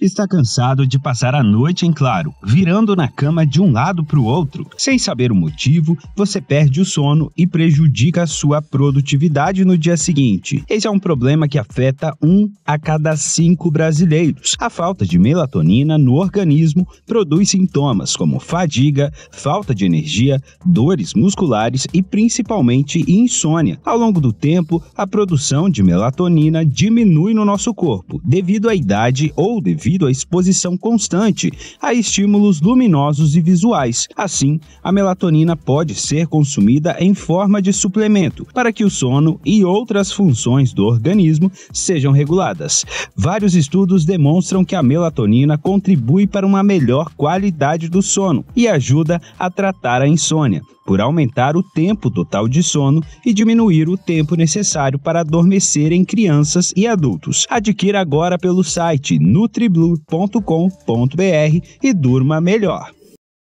Está cansado de passar a noite em claro, virando na cama de um lado para o outro. Sem saber o motivo, você perde o sono e prejudica a sua produtividade no dia seguinte. Esse é um problema que afeta um a cada cinco brasileiros. A falta de melatonina no organismo produz sintomas como fadiga, falta de energia, dores musculares e principalmente insônia. Ao longo do tempo, a produção de melatonina diminui no nosso corpo, devido à idade ou devido devido à exposição constante a estímulos luminosos e visuais. Assim, a melatonina pode ser consumida em forma de suplemento para que o sono e outras funções do organismo sejam reguladas. Vários estudos demonstram que a melatonina contribui para uma melhor qualidade do sono e ajuda a tratar a insônia por aumentar o tempo total de sono e diminuir o tempo necessário para adormecer em crianças e adultos. Adquira agora pelo site nutri driblue.com.br e durma melhor.